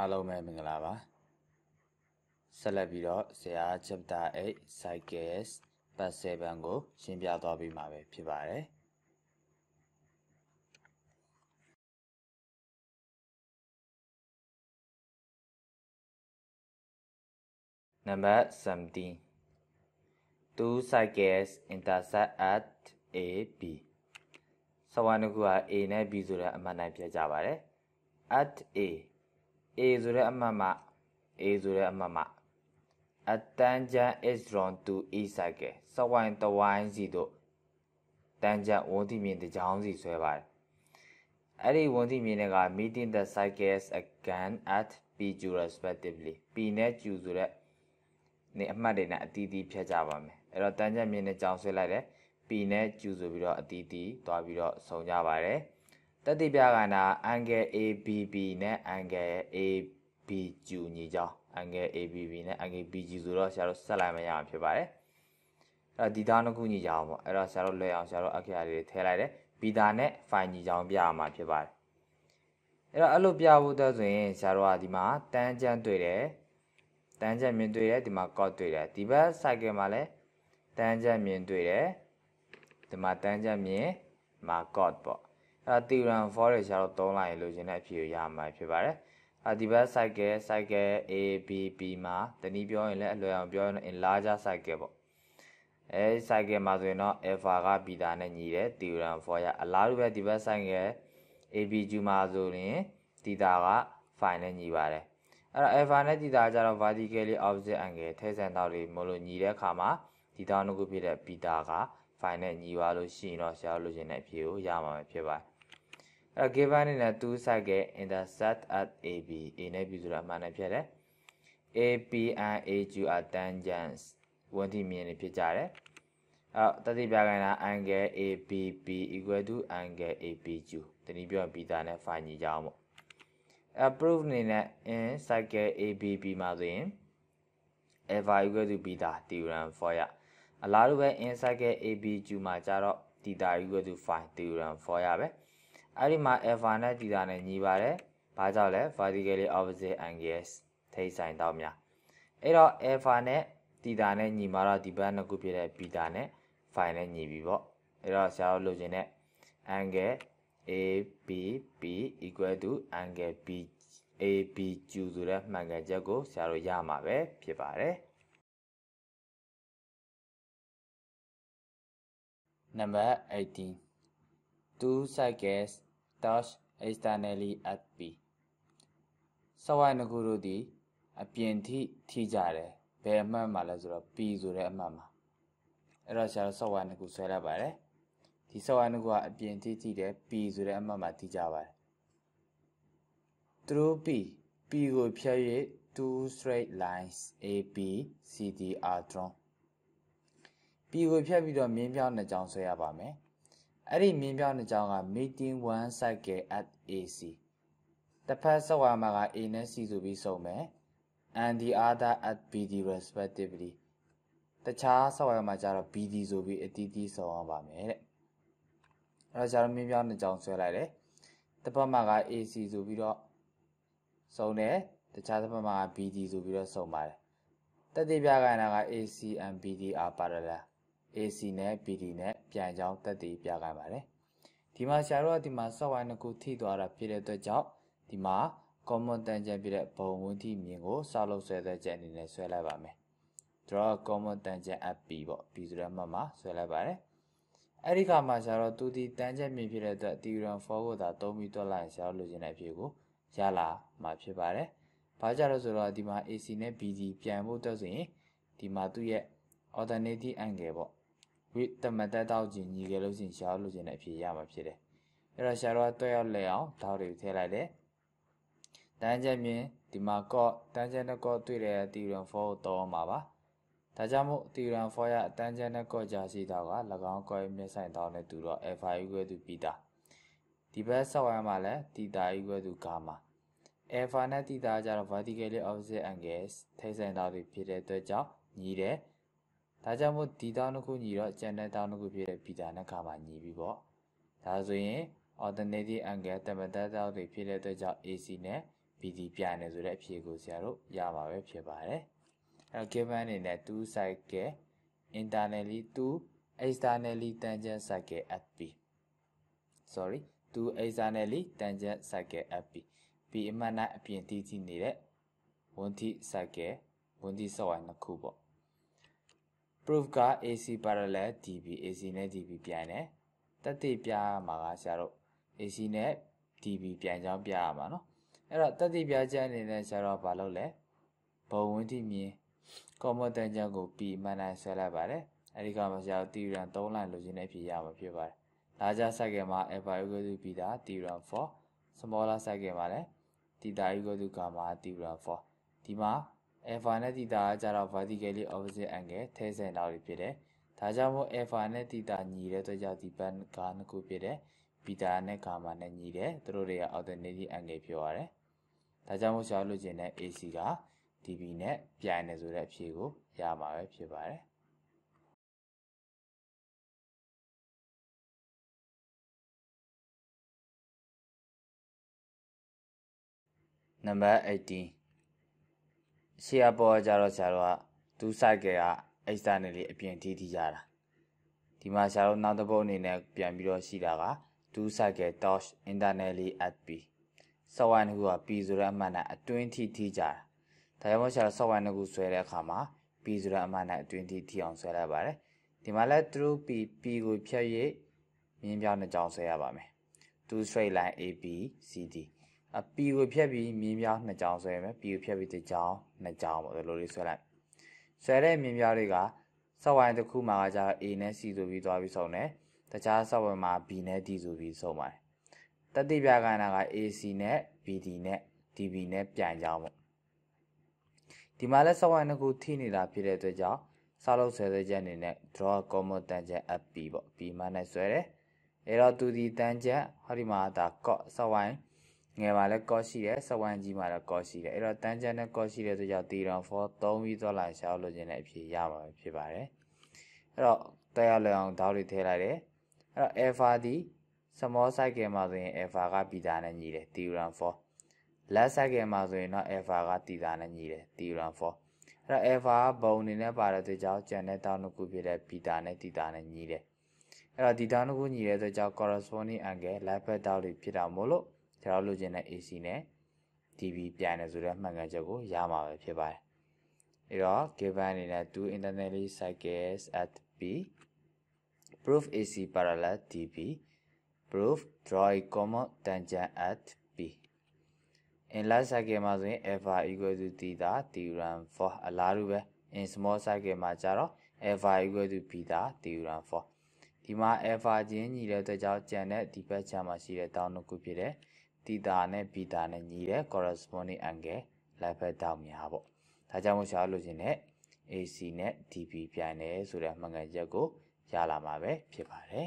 အားလုံးပဲမင်္ဂလာပါဆက်လက်ပြီးတော့ဇရာ chapter 8 cycles part 7ကို ရှင်းပြသွားပြီးမှာပဲဖြစ်ပါတယ်နံပါတ်17 two cycles intersect at AB စဝါနခုဟာ A နဲ့ B ဆိုတဲ့အမှန်တိုင်းပြကြပါတယ် at A A ဆိုတဲ့အမှတ်မှ A ဆိုတဲ့အမှတ်မှအတန်းချမ်း is drawn to e cycle စဝိုင်းတဝိုင်းစီတို့တန်းချမ်းဝန်းတိမြင်တစ်ချောင်းစီဆွဲပါတယ်အဲ့ဒီဝန်းတိမြင်တဲ့က meeting the cycles again at p q respectively p နဲ့ q ဆိုတဲ့နေအမှတ်တွေနဲ့အတီးတီးဖြတ်ကြပါမယ်အဲ့တော့တန်းချမ်းမြင်တဲ့ချောင်းဆွဲလိုက်တယ် p နဲ့ q ဆိုပြီးတော့အတီးတီးသွားပြီးတော့ဆုံကြပါတယ်တတိပြကဏ္ဍ angle ABB နဲ့ angle ABQ ညီကြောင်း angle ABB နဲ့ angle BQ ဆိုတော့ဆရာတို့ဆက်လိုက်မရအောင်ဖြစ်ပါတယ်။အဲ့တော့ဒီသားနှစ်ခုညီကြောင်းပေါ့အဲ့တော့ဆရာတို့လွယ်အောင်ဆရာတို့အခရာတွေထည့်လိုက်တယ်ဘီတာနဲ့ဖိုင်ညီကြောင်းပြရမှာဖြစ်ပါတယ်။အဲ့တော့အဲ့လိုပြဖို့အတွက်ဆိုရင်ဆရာတို့ကဒီမှာတန်းကျန်းတွေ့တယ်တန်းကျန်းမြင်တွေ့တယ်ဒီမှာ cos တွေ့တယ်ဒီဘက် cycle မှာလည်းတန်းကျန်းမြင်တွေ့တယ်ဒီမှာတန်းကျန်းမြင်မှာ cos ပေါ့အဲ theorem for တွေရှာတော့သုံးလိုက်ရင်လိုချင်တဲ့အဖြေကိုရမှာဖြစ်ပါတယ်အဲဒီဘက် cycle cycle A B B မှာတနည်းပြောရင်လည်းအလွယ်အောင်ပြောရင် enlarger cycle ပေါ့အဲ cycle မှာဆိုရင်တော့ alpha က beta နဲ့ညီတယ် theorem for ရအလားတူပဲဒီဘက် cycle A B G မှာဆိုရင် theta က phi နဲ့ညီပါတယ်အဲ့တော့ alpha နဲ့ theta ကြတော့ vertically opposite angle ထဲဆန်တောက်တွေမလို့ညီတဲ့အခါမှာ theta နှုတ်ခုဖြစ်တဲ့ beta က phi နဲ့ညီပါလို့ရှိရင်တော့ရှားလို့ရှင်တဲ့အဖြေကိုရမှာဖြစ်ပါတယ်အဲ့တော့ given အနေနဲ့2 cycle in the set at AB A နဲ့ပြီဆိုတာအမှန်နဲ့ဖြစ်တယ် AP and AQ are tangents ဝန်ထိမြင်နေဖြစ်ကြတယ်အော်တတိပြခိုင်းတာ angle ABP equal to angle APQ တနည်းပြောပြီးသားနဲ့ find ညီကြအောင်ပေါ့အဲ proof အနေနဲ့ in cycle ABP မှာဆိုရင် alpha equal to beta theorem for ရအလားတူပဲ in cycle ABQ မှာကြတော့ theta equal to phi theorem for ရပဲအဲ့ဒီမှာ alpha နဲ့ theta နဲ့ညီပါတယ်ဘာကြောင့်လဲ vertically opposite angles ထိဆိုင်တော့များအဲ့တော့ alpha နဲ့ theta နဲ့ညီမှာတော့ဒီဘက်နှစ်ခုဖြစ်တဲ့ beta နဲ့ phi နဲ့ညီပြီပေါ့အဲ့တော့ဆရာတို့လိုချင်တဲ့ angle ABB equal to angle B ABQ ဆိုတဲ့မှန်ကန်ချက်ကိုဆရာတို့ရမှာပဲဖြစ်ပါတယ်နံပါတ်18 two cycles / externally at p ဆော့ဝိုင်းတစ်ခုတို့သည်အပြင်ထိထိကြတယ်ဘယ်အမှတ်မှာလဲဆိုတော့ p ဆိုတဲ့အမှတ်မှာအဲ့တော့ဆရာတို့ဆော့ဝိုင်းတစ်ခုဆွဲလိုက်ပါတယ်ဒီဆော့ဝိုင်းတစ်ခုကအပြင်ထိထိတယ် p ဆိုတဲ့အမှတ်မှာထိကြပါတယ်သူတို့ p p ကိုဖြတ်၍2 straight lines ab cd are drawn p ကိုဖြတ်ပြီးတော့မြင်းပြောင်းနှစ်ကြောင်ဆွဲရပါမယ်အဲ့ဒီမြင်းပြောင်းတစ်ကြောင်းက meeting one cycle at AC တစ်ဖက်ဆော့ဝါမှာက A နဲ့ C ဆိုပြီးဆုံးမယ် and the other at BD respectively တခြားဆော့ဝါမှာကျတော့ BD ဆိုပြီးအတီးတီးဆုံးအောင်ပါမယ်တဲ့အဲ့တော့ကျတော့မြင်းပြောင်းတစ်ကြောင်းဆွဲလိုက်တယ်တစ်ဖက်မှာက AC ဆိုပြီးတော့ဆုံးတယ်တခြားတစ်ဖက်မှာက BD ဆိုပြီးတော့ဆုံးပါတယ်တက်တိပြကဏ္ဍက AC and BD are parallel AC နဲ့ PD နဲ့ပြန်ကြောင်းတက်တည်ပြခိုင်းပါတယ်။ဒီမှာဆရာတို့ကဒီမှာ software နှစ်ခုထိသွားတာဖြစ်တဲ့အတွက်ကြောင့်ဒီမှာ common tangent ဖြစ်တဲ့ဘုံဝန်းထိမြင်ကိုဆောက်လုပ်ဆွဲတဲ့ချက်အနေနဲ့ဆွဲလိုက်ပါမယ်။ draw common tangent at P ပေါ့ P ဆိုတဲ့မှတ်မှာဆွဲလိုက်ပါတယ်။အဲဒီကမှဆရာတို့သူဒီ tangent မြင်ဖြစ်တဲ့အတွက် theorem 4ကိုသာ သုံးပြီးတွက်လိုက်ရင်ဆရာတို့လိုချင်တဲ့အဖြစ်ကိုရလာမှာဖြစ်ပါတယ်။ဘာကြလို့ဆိုတော့ဒီမှာ AC နဲ့ BD ပြန်ဖို့အတွက်ဆိုရင်ဒီမှာသူ့ရဲ့ alternative angle ပေါ့၍တမတ်တက် တောက်ကျင်ညီခဲ့လို့ရှိရင်ရှားလို့ကျင်တဲ့အဖြစ်ရမှာဖြစ်တယ်အဲ့တော့ရှားတော့တွဲရောက်လဲအောင်ဓာတ်တွေထည့်လိုက်တယ်တန်းချက်မြင်ဒီမှာကော့တန်းချက်နဲ့ကော့တွေ့တဲ့တီရန်4ကိုတောင်းမှာပါဒါကြောင့်မို့တီရန်4ရအတန်းချက်နဲ့ကော့ကြာရှိတာက၎င်းကော့ရဲ့မျက်ဆိုင်တောင်းနဲ့တူတော့ FI ကွဲသူပြီးတာဒီဘက်ဆောက်ရမှာလဲတီတာကြီးကွဲသူကာမှာ alpha နဲ့ theta ကြတော့ vertical opposite angles ထိဆိုင်တာတွေဖြစ်တဲ့အတွက်ကြောင့်ညီတယ်ဒါကြောင့်မို့ဒီတောင်းတစ်ခုညီတော့ကျန်တဲ့တောင်းတစ်ခုဖြစ်တဲ့ဘီတာနဲ့ကာပါညီပြီပေါ့ဒါဆိုရင် alternative angle တမန်တက်တောင်းတွေဖြစ်တဲ့အတွက်ကြောင့် AC နဲ့ BD ပြနေဆိုတဲ့အဖြေကိုဆရာတို့ရပါပဲဖြစ်ပါတယ်အဲ given အနေနဲ့2 cycle internally 2 externally tangent cycle FP sorry 2 externally tangent cycle FP ဒီအမှန်နဲ့အပြင်တည်ကြည့်နေတဲ့ဝန်တိ cycle ဝန်တိ software နှစ်ခုပေါ့ proof က AC parallel DB AC နဲ့ DB ပြိုင်တယ်တက်တိပြမှာကဆရာတို့ AC နဲ့ DB ပြိုင်ကြောင်းပြရမှာနော်အဲ့တော့တက်တိပြချက်အနေနဲ့ဆရာတို့ကဘာလုပ်လဲဘဝဝင်တိမြင်ကော်မတန်ချက်ကို P မှန်တိုင်းဆွဲလိုက်ပါတယ်အဲ့ဒီကမှဆရာတို့ theorem 3 line လိုချင်တဲ့အဖြစ်ရမှာဖြစ်ပါတယ်လာကြဆိုင်ကမှာ alpha equal to beta theorem 4 smaller ဆိုင်ကမှာလည်း theta equal to gamma theorem 4ဒီမှာ alpha နဲ့ theta ကကြတော့ vertically opposite angle ထဲဆင်တာတွေဖြစ်တယ်။ဒါကြောင့်မို့ alpha နဲ့ theta ညီတဲ့အတွက်ကြောင့်ဒီဘက်ကနှစ်ခုဖြစ်တယ်။ beta နဲ့ gamma နဲ့ညီတယ်။သူတို့တွေက alternating angle ဖြစ်ရတယ်။ဒါကြောင့်မို့ရှာလို့ခြင်းတဲ့ AC က DB နဲ့ပြိုင်တယ်ဆိုတဲ့အဖြေကိုရမှာပဲဖြစ်ပါတယ်။ Number 18ရှေ့အပေါ်ကြတော့ဆရာတော်ကသူ့ cycle ကအိတ်စနဲ့လေးအပြင်ထီးထီးရတာဒီမှာဆရာတော်နောက်တစ်ပုတ်အနေနဲ့ပြန်ပြီးတော့ရှိတာက do cycle touch internally at p software ကူက p ဆိုတဲ့အမှန်နဲ့အတွင်းထိထိကြတာဒါကြောင့်မို့ဆရာ software ကူဆွဲတဲ့အခါမှာ p ဆိုတဲ့အမှန်နဲ့အတွင်းထိထိအောင်ဆွဲလိုက်ပါတယ်ဒီမှာလဲ through p p ကိုဖြတ်၍မြင်းပြောင်းတစ်ကြောင်ဆွဲရပါမယ် do straight line ab cd အပီကိုဖြတ်ပြီးမြင်းပြားနှစ်ကြောင်ဆွဲမယ်ပီကိုဖြတ်ပြီးတစ်ကြောင်နှစ်ကြောင်ပေါ့ဒီလိုလေးဆွဲလိုက်ဆွဲတဲ့မြင်းပြားတွေကဆော့ဝိုင်းတစ်ခုမှာကြာ A နဲ့ C ဆိုပြီးသွားပြီးဆုံးတယ်တခြားဆော့ဝိုင်းမှာ B နဲ့ D ဆိုပြီးဆုံးပါတယ်တတိပြကဏ္ဍက AC နဲ့ BD နဲ့ DB နဲ့ပြိုင်ကြောင်ပေါ့ဒီမှာလဲဆော့ဝိုင်းတစ်ခုထိနေတာဖြစ်တဲ့အတွက်ကြောင့်ဆောက်လုပ်ဆွဲဆွဲချက်အနေနဲ့ draw common တန်ချက် FP ပေါ့ B မှနဲ့ဆွဲတယ်အဲ့တော့သူဒီတန်ချက်ဟောဒီမှာဒါ cot ဆော့ဝိုင်းငယ်မှာလည်းကော့ရှိတယ်စဝမ်ကြီးမှာတော့ကော့ရှိတယ်အဲ့တော့တန်းချန်နဲ့ကော့ရှိတဲ့ဆိုကြောင့်တီရွန်ဖောသုံးပြီးသွားလာရှောက်လို့ခြင်းတဲ့အဖြစ်ရမှာဖြစ်ပါတယ်အဲ့တော့တက်ရလအောင်ဓာတ်တွေထည့်လိုက်တယ်အဲ့တော့ alpha ဒီ small cycle မှာဆိုရင် alpha က beta နဲ့ညီတယ် theorem 4 large cycle မှာဆိုရင်တော့ alpha က theta နဲ့ညီတယ် theorem 4အဲ့တော့ alpha ကဘုံအနေနဲ့ပါတဲ့အတွက်ကြောင့်ကျန်တဲ့တောင်းတစ်ခုဖြစ်တဲ့ beta နဲ့ theta နဲ့ညီတယ်အဲ့တော့ဒီတောင်းတစ်ခုညီတဲ့အတွက်ကြောင့် corresponding angle left back တောင်းတွေဖြစ်တာမို့လို့ကျွန်တော်လိုချင်တဲ့ AC နဲ့ TV ပြန်တယ်ဆိုတော့မှန်ကန်ချက်ကိုရမှာပဲဖြစ်ပါတယ်အဲ့တော့ given အနေနဲ့ two internally cycles at B proof AC parallel DB proof draw a common tangent at B in large circle မှာဆိုရင် alpha equal to theta theorem 4အလားတူပဲ in small circle မှာကျတော့ alpha equal to beta theorem 4ဒီမှာ alpha ချင်းညီတဲ့အတွက်ကြောင့်ကျန်တဲ့ဒီဘက်ခြမ်းမှာရှိတဲ့တောင်းတစ်ခုဖြစ်တယ်သီတာနဲ့ဘီတာနဲ့ညီတဲ့ corresponding angle left back down များပေါ့ဒါကြောင့်မို့ရှားလို့ရှင်တဲ့ AC နဲ့ DB ပြိုင်တယ်ဆိုတဲ့မှန်ကန်ချက်ကိုရလာမှာပဲဖြစ်ပါတယ်